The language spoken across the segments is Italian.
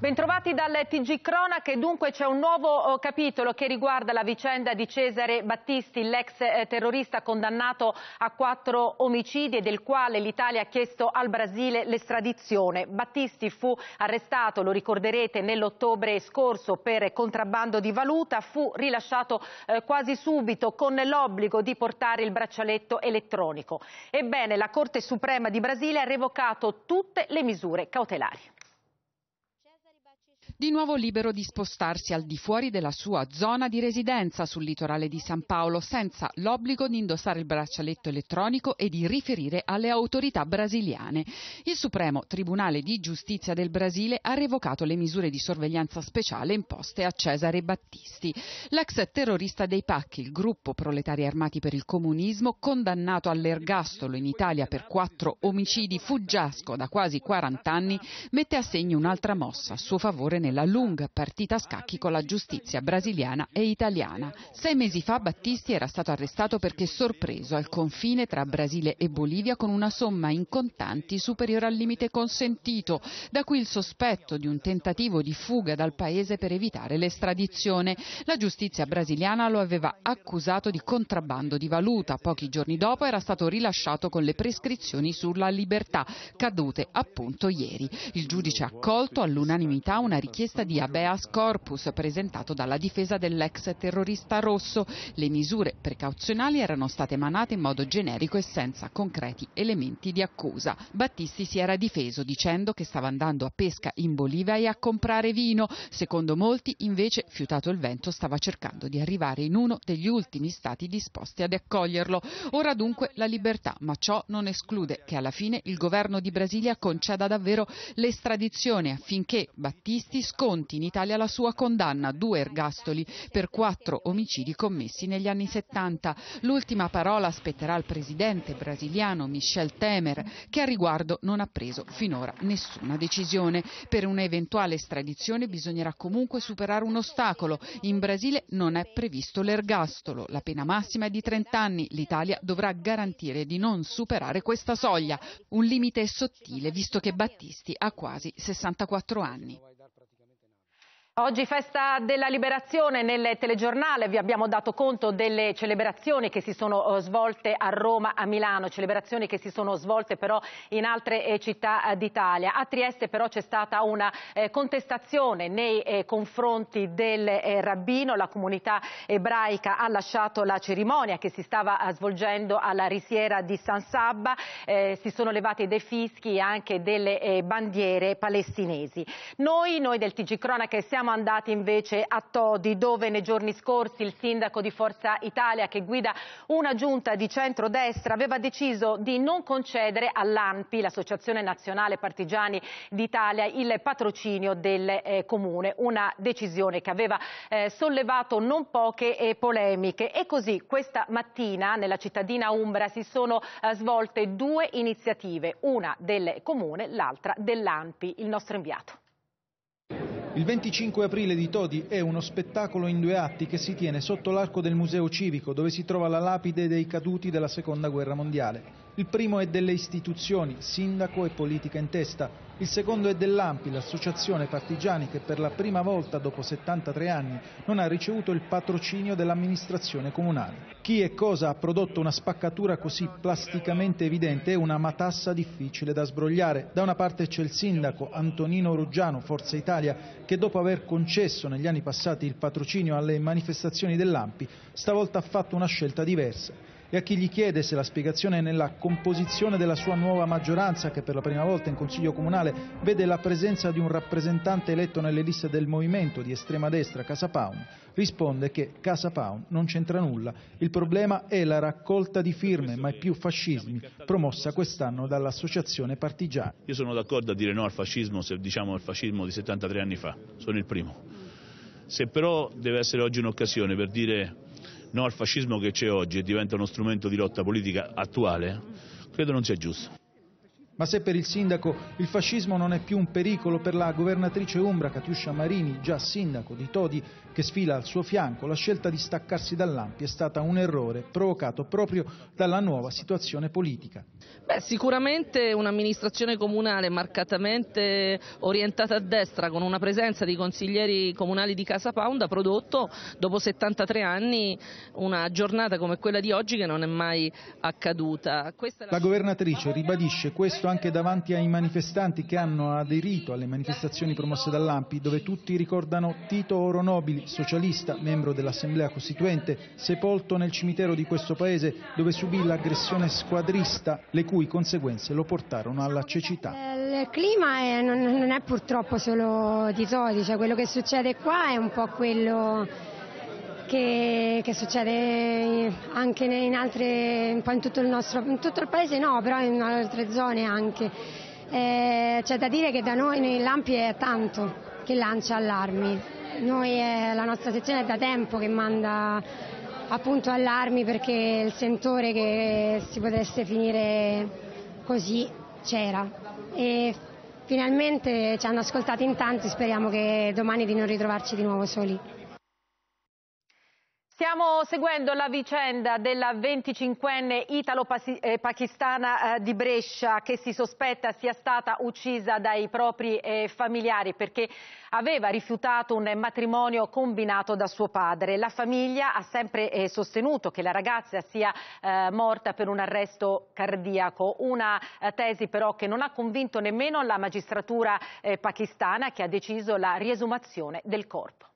Bentrovati dalle TG Cronache, dunque c'è un nuovo oh, capitolo che riguarda la vicenda di Cesare Battisti, l'ex eh, terrorista condannato a quattro omicidi e del quale l'Italia ha chiesto al Brasile l'estradizione. Battisti fu arrestato, lo ricorderete, nell'ottobre scorso per contrabbando di valuta, fu rilasciato eh, quasi subito con l'obbligo di portare il braccialetto elettronico. Ebbene, la Corte Suprema di Brasile ha revocato tutte le misure cautelari di nuovo libero di spostarsi al di fuori della sua zona di residenza sul litorale di San Paolo senza l'obbligo di indossare il braccialetto elettronico e di riferire alle autorità brasiliane. Il Supremo Tribunale di Giustizia del Brasile ha revocato le misure di sorveglianza speciale imposte a Cesare Battisti. L'ex terrorista dei pacchi, il gruppo proletari armati per il comunismo, condannato all'ergastolo in Italia per quattro omicidi, fuggiasco da quasi 40 anni, mette a segno un'altra mossa a suo favore nel nella lunga partita a scacchi con la giustizia brasiliana e italiana. Sei mesi fa Battisti era stato arrestato perché sorpreso al confine tra Brasile e Bolivia con una somma in contanti superiore al limite consentito, da cui il sospetto di un tentativo di fuga dal paese per evitare l'estradizione. La giustizia brasiliana lo aveva accusato di contrabbando di valuta, pochi giorni dopo era stato rilasciato con le prescrizioni sulla libertà, cadute appunto ieri. Il giudice ha accolto all'unanimità una richiesta richiesta di habeas corpus presentato dalla difesa dell'ex terrorista rosso. Le misure precauzionali erano state emanate in modo generico e senza concreti elementi di accusa. Battisti si era difeso dicendo che stava andando a pesca in Bolivia e a comprare vino. Secondo molti, invece, fiutato il vento, stava cercando di arrivare in uno degli ultimi stati disposti ad accoglierlo. Ora dunque la libertà, ma ciò non esclude che alla fine il governo di Brasilia conceda davvero l'estradizione affinché Battisti sconti in Italia la sua condanna, due ergastoli per quattro omicidi commessi negli anni 70. L'ultima parola spetterà al presidente brasiliano Michel Temer, che a riguardo non ha preso finora nessuna decisione. Per un'eventuale estradizione bisognerà comunque superare un ostacolo. In Brasile non è previsto l'ergastolo. La pena massima è di 30 anni. L'Italia dovrà garantire di non superare questa soglia. Un limite sottile, visto che Battisti ha quasi 64 anni. Oggi festa della liberazione, nel telegiornale vi abbiamo dato conto delle celebrazioni che si sono eh, svolte a Roma, a Milano, celebrazioni che si sono svolte però in altre eh, città eh, d'Italia. A Trieste però c'è stata una contestazione nei confronti del rabbino, la comunità ebraica ha lasciato la cerimonia che si stava svolgendo alla risiera di San Sabba, si sono levati dei fischi e anche delle bandiere palestinesi. Noi, noi del TG Cronaca siamo siamo andati invece a Todi, dove nei giorni scorsi il sindaco di Forza Italia, che guida una giunta di centrodestra, aveva deciso di non concedere all'ANPI, l'Associazione Nazionale Partigiani d'Italia, il patrocinio del eh, comune. Una decisione che aveva eh, sollevato non poche eh, polemiche. E così questa mattina nella cittadina Umbra si sono eh, svolte due iniziative, una del comune, l'altra dell'ANPI. Il nostro inviato. Il 25 aprile di Todi è uno spettacolo in due atti che si tiene sotto l'arco del Museo Civico, dove si trova la lapide dei caduti della Seconda Guerra Mondiale. Il primo è delle istituzioni, sindaco e politica in testa. Il secondo è dell'AMPI, l'associazione partigiani che per la prima volta dopo 73 anni non ha ricevuto il patrocinio dell'amministrazione comunale. Chi e cosa ha prodotto una spaccatura così plasticamente evidente è una matassa difficile da sbrogliare. Da una parte c'è il sindaco Antonino Ruggiano, Forza Italia, che dopo aver concesso negli anni passati il patrocinio alle manifestazioni dell'AMPI, stavolta ha fatto una scelta diversa e a chi gli chiede se la spiegazione è nella composizione della sua nuova maggioranza che per la prima volta in Consiglio Comunale vede la presenza di un rappresentante eletto nelle liste del movimento di estrema destra Casa Pound, risponde che Casa Pound non c'entra nulla, il problema è la raccolta di firme, mai più fascismi, promossa quest'anno dall'associazione partigiana. Io sono d'accordo a dire no al fascismo se diciamo al fascismo di 73 anni fa, sono il primo. Se però deve essere oggi un'occasione per dire no al fascismo che c'è oggi e diventa uno strumento di lotta politica attuale, credo non sia giusto. Ma se per il sindaco il fascismo non è più un pericolo, per la governatrice Umbra Catiuscia Marini, già sindaco di Todi, che sfila al suo fianco, la scelta di staccarsi dall'Ampi è stata un errore provocato proprio dalla nuova situazione politica. Beh, sicuramente un'amministrazione comunale marcatamente orientata a destra, con una presenza di consiglieri comunali di Casa Pound, ha prodotto dopo 73 anni una giornata come quella di oggi che non è mai accaduta. La... la governatrice ribadisce questo anche davanti ai manifestanti che hanno aderito alle manifestazioni promosse dall'AMPI, dove tutti ricordano Tito Oronobili, socialista, membro dell'Assemblea Costituente, sepolto nel cimitero di questo paese dove subì l'aggressione squadrista, le cui conseguenze lo portarono alla cecità. Il clima è, non, non, è purtroppo solo di Todi, cioè quello che succede qua è un po' quello che, che succede anche in altre, un po' in tutto il nostro, in tutto il paese no, però in altre zone anche. Eh, c'è da dire che da noi, nei l'AMPI è tanto che lancia allarmi. Noi, eh, la nostra sezione è da tempo che manda appunto allarmi perché il sentore che si potesse finire così c'era e finalmente ci hanno ascoltati in tanti, speriamo che domani di non ritrovarci di nuovo soli. Stiamo seguendo la vicenda della 25enne italo-pakistana eh, eh, di Brescia che si sospetta sia stata uccisa dai propri eh, familiari perché aveva rifiutato un matrimonio combinato da suo padre. La famiglia ha sempre sostenuto che la ragazza sia morta per un arresto cardiaco, una tesi però che non ha convinto nemmeno la magistratura pakistana che ha deciso la riesumazione del corpo.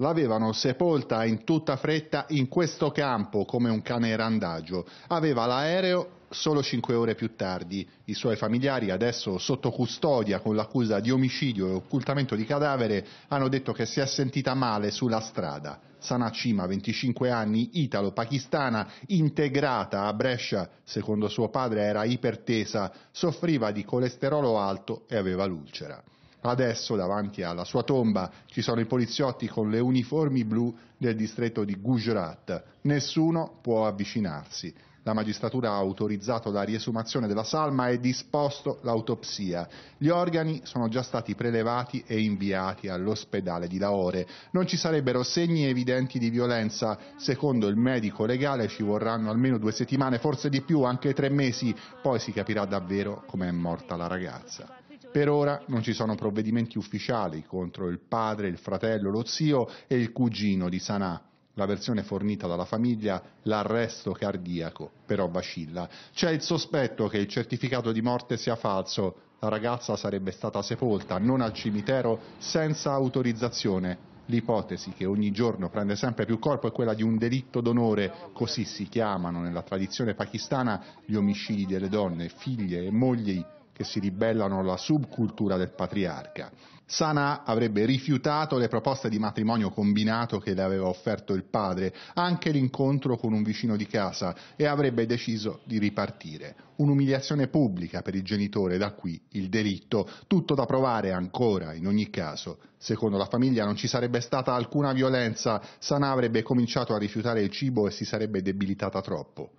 L'avevano sepolta in tutta fretta in questo campo come un cane randagio. Aveva l'aereo solo cinque ore più tardi. I suoi familiari, adesso sotto custodia con l'accusa di omicidio e occultamento di cadavere, hanno detto che si è sentita male sulla strada. Sana Cima, 25 anni, italo-pakistana, integrata a Brescia, secondo suo padre era ipertesa, soffriva di colesterolo alto e aveva l'ulcera. Adesso davanti alla sua tomba ci sono i poliziotti con le uniformi blu del distretto di Gujarat. Nessuno può avvicinarsi. La magistratura ha autorizzato la riesumazione della salma e disposto l'autopsia. Gli organi sono già stati prelevati e inviati all'ospedale di Lahore. Non ci sarebbero segni evidenti di violenza. Secondo il medico legale ci vorranno almeno due settimane, forse di più, anche tre mesi. Poi si capirà davvero com'è morta la ragazza. Per ora non ci sono provvedimenti ufficiali contro il padre, il fratello, lo zio e il cugino di Sanà. La versione fornita dalla famiglia, l'arresto cardiaco, però vacilla. C'è il sospetto che il certificato di morte sia falso. La ragazza sarebbe stata sepolta, non al cimitero, senza autorizzazione. L'ipotesi che ogni giorno prende sempre più corpo è quella di un delitto d'onore, così si chiamano nella tradizione pakistana gli omicidi delle donne, figlie e mogli che si ribellano alla subcultura del patriarca. Sana avrebbe rifiutato le proposte di matrimonio combinato che le aveva offerto il padre, anche l'incontro con un vicino di casa e avrebbe deciso di ripartire. Un'umiliazione pubblica per il genitore, da qui il delitto, tutto da provare ancora in ogni caso. Secondo la famiglia non ci sarebbe stata alcuna violenza, Sana avrebbe cominciato a rifiutare il cibo e si sarebbe debilitata troppo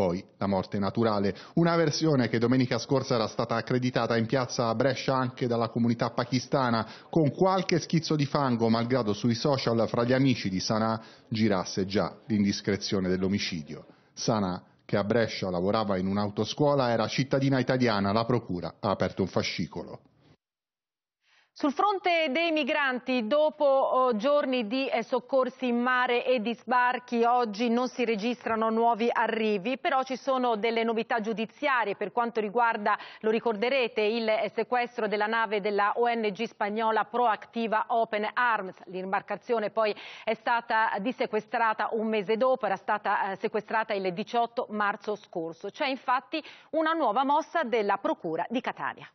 poi la morte naturale. Una versione che domenica scorsa era stata accreditata in piazza a Brescia anche dalla comunità pakistana, con qualche schizzo di fango, malgrado sui social fra gli amici di Sanaa girasse già l'indiscrezione dell'omicidio. Sanaa, che a Brescia lavorava in un'autoscuola, era cittadina italiana, la procura ha aperto un fascicolo. Sul fronte dei migranti, dopo oh, giorni di eh, soccorsi in mare e di sbarchi, oggi non si registrano nuovi arrivi, però ci sono delle novità giudiziarie per quanto riguarda, lo ricorderete, il eh, sequestro della nave della ONG spagnola Proactiva Open Arms. L'imbarcazione poi è stata dissequestrata un mese dopo, era stata eh, sequestrata il 18 marzo scorso. C'è infatti una nuova mossa della Procura di Catania.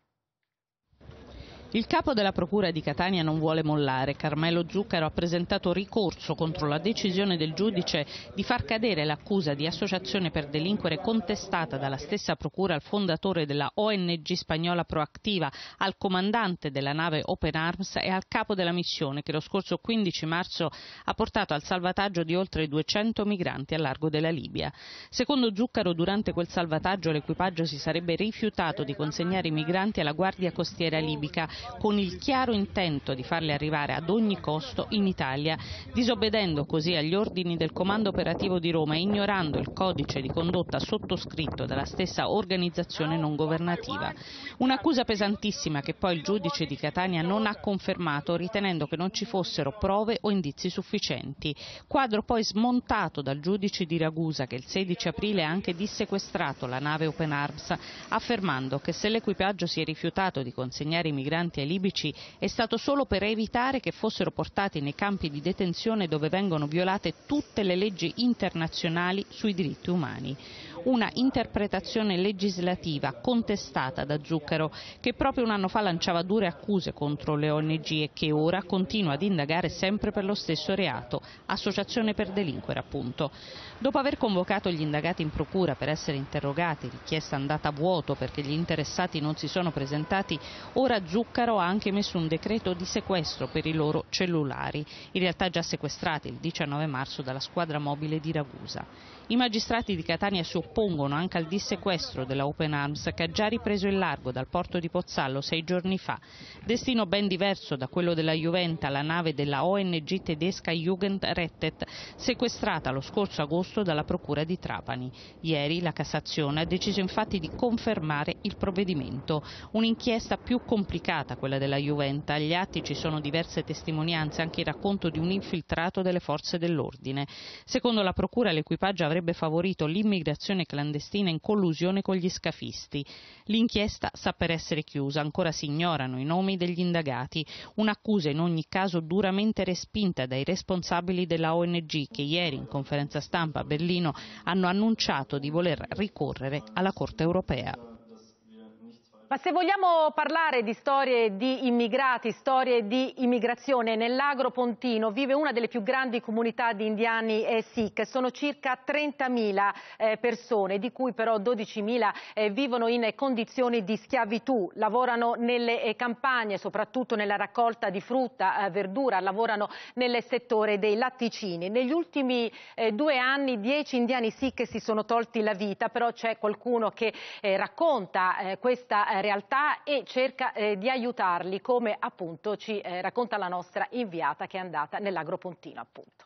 Il capo della Procura di Catania non vuole mollare. Carmelo Zucchero ha presentato ricorso contro la decisione del giudice di far cadere l'accusa di associazione per delinquere contestata dalla stessa Procura al fondatore della ONG spagnola Proattiva, al comandante della nave Open Arms e al capo della missione che lo scorso 15 marzo ha portato al salvataggio di oltre 200 migranti a largo della Libia. Secondo Zucchero, durante quel salvataggio l'equipaggio si sarebbe rifiutato di consegnare i migranti alla Guardia Costiera libica con il chiaro intento di farle arrivare ad ogni costo in Italia, disobbedendo così agli ordini del Comando Operativo di Roma e ignorando il codice di condotta sottoscritto dalla stessa organizzazione non governativa. Un'accusa pesantissima che poi il giudice di Catania non ha confermato, ritenendo che non ci fossero prove o indizi sufficienti. Quadro poi smontato dal giudice di Ragusa che il 16 aprile ha anche dissequestrato la nave Open Arms, affermando che se l'equipaggio si è rifiutato di consegnare i migranti appartenenti ai libici è stato solo per evitare che fossero portati nei campi di detenzione dove vengono violate tutte le leggi internazionali sui diritti umani. Una interpretazione legislativa contestata da Zucchero, che proprio un anno fa lanciava dure accuse contro le ONG e che ora continua ad indagare sempre per lo stesso reato, associazione per delinquere appunto. Dopo aver convocato gli indagati in procura per essere interrogati, richiesta andata a vuoto perché gli interessati non si sono presentati, ora Zucchero Zuccaro ha anche messo un decreto di sequestro per i loro cellulari, in realtà già sequestrati il 19 marzo dalla squadra mobile di Ragusa. I magistrati di Catania si oppongono anche al dissequestro della Open Arms che ha già ripreso il largo dal porto di Pozzallo sei giorni fa. Destino ben diverso da quello della Juventa, la nave della ONG tedesca Jugendrettet, sequestrata lo scorso agosto dalla Procura di Trapani. Ieri la Cassazione ha deciso infatti di confermare il provvedimento. Un'inchiesta più complicata quella della Juventa. Agli atti ci sono diverse testimonianze, anche il racconto di un infiltrato delle forze dell'ordine. Secondo la Procura l'equipaggio avrebbe avrebbe favorito l'immigrazione clandestina in collusione con gli scafisti. L'inchiesta sta per essere chiusa, ancora si ignorano i nomi degli indagati, un'accusa in ogni caso duramente respinta dai responsabili della ONG che ieri in conferenza stampa a Berlino hanno annunciato di voler ricorrere alla Corte europea. Ma se vogliamo parlare di storie di immigrati, storie di immigrazione, nell'Agro Pontino vive una delle più grandi comunità di indiani e Sikh. Sono circa 30.000 eh, persone, di cui però 12.000 eh, vivono in condizioni di schiavitù. Lavorano nelle eh, campagne, soprattutto nella raccolta di frutta, eh, verdura, lavorano nel settore dei latticini. Negli ultimi eh, due anni 10 indiani Sikh si sono tolti la vita, però c'è qualcuno che eh, racconta questa realtà realtà e cerca eh, di aiutarli come appunto ci eh, racconta la nostra inviata che è andata nell'agropontino appunto.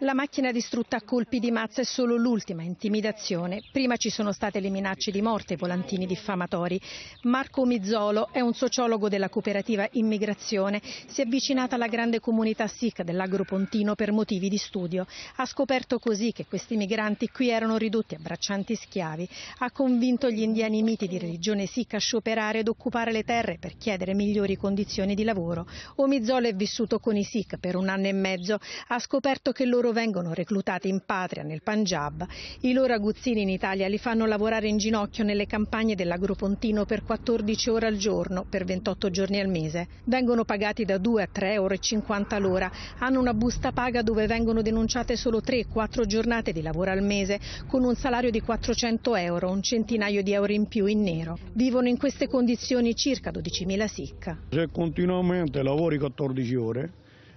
La macchina distrutta a colpi di mazza è solo l'ultima intimidazione. Prima ci sono state le minacce di morte, e volantini diffamatori. Marco Mizzolo è un sociologo della cooperativa Immigrazione. Si è avvicinata alla grande comunità Sikh dell'Agropontino per motivi di studio. Ha scoperto così che questi migranti qui erano ridotti a braccianti schiavi. Ha convinto gli indiani miti di religione Sikh a scioperare ed occupare le terre per chiedere migliori condizioni di lavoro. Omizzolo è vissuto con i Sikh per un anno e mezzo. Ha scoperto che loro loro vengono reclutati in patria, nel Punjab. I loro aguzzini in Italia li fanno lavorare in ginocchio nelle campagne dell'agropontino per 14 ore al giorno, per 28 giorni al mese. Vengono pagati da 2 a 3,50 euro l'ora. Hanno una busta paga dove vengono denunciate solo 3-4 giornate di lavoro al mese, con un salario di 400 euro, un centinaio di euro in più in nero. Vivono in queste condizioni circa 12.000 sicca. Se continuamente lavori 14 ore,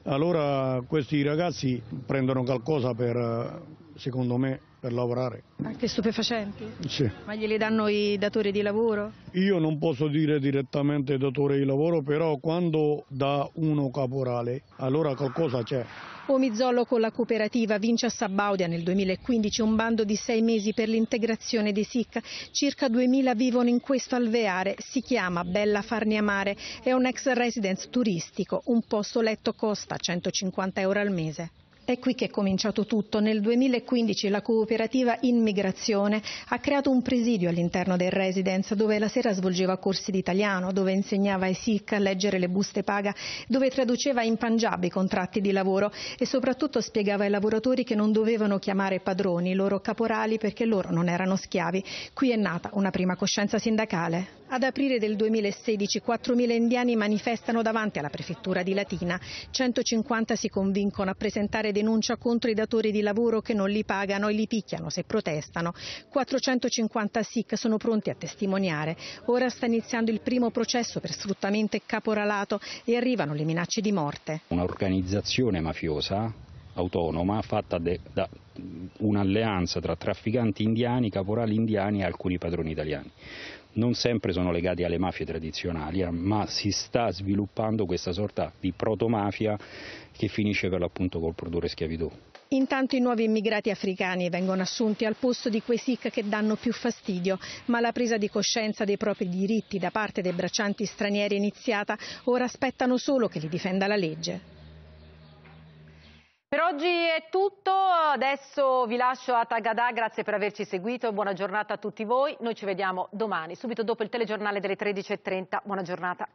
allora questi ragazzi prendono qualcosa per, eh, secondo me, per lavorare. Anche stupefacenti? Sì. Ma glieli danno i datori di lavoro? Io non posso dire direttamente datore di lavoro, però quando dà uno caporale, allora qualcosa c'è. Omizzolo oh, con la cooperativa vince a Sabaudia nel 2015 un bando di sei mesi per l'integrazione dei SIC. Circa 2.000 vivono in questo alveare, si chiama Bella Farnia Mare, è un ex residence turistico, un posto letto costa 150 euro al mese. È qui che è cominciato tutto. Nel 2015 la cooperativa Immigrazione ha creato un presidio all'interno del residence dove la sera svolgeva corsi di italiano, dove insegnava ai SIC a leggere le buste paga, dove traduceva in Punjab i contratti di lavoro e soprattutto spiegava ai lavoratori che non dovevano chiamare padroni i loro caporali perché loro non erano schiavi. Qui è nata una prima coscienza sindacale. Ad aprile del 2016 4.000 indiani manifestano davanti alla prefettura di Latina. 150 si convincono a presentare dei denuncia contro i datori di lavoro che non li pagano e li picchiano se protestano. 450 SIC sono pronti a testimoniare. Ora sta iniziando il primo processo per sfruttamento e caporalato e arrivano le minacce di morte. Un'organizzazione mafiosa autonoma fatta de, da un'alleanza tra trafficanti indiani, caporali indiani e alcuni padroni italiani non sempre sono legati alle mafie tradizionali, eh, ma si sta sviluppando questa sorta di protomafia che finisce per l'appunto col produrre schiavitù. Intanto i nuovi immigrati africani vengono assunti al posto di quei SIC che danno più fastidio, ma la presa di coscienza dei propri diritti da parte dei braccianti stranieri è iniziata, ora aspettano solo che li difenda la legge. Per oggi è tutto, adesso vi lascio a Tagadà, grazie per averci seguito, buona giornata a tutti voi, noi ci vediamo domani, subito dopo il telegiornale delle 13.30, buona giornata.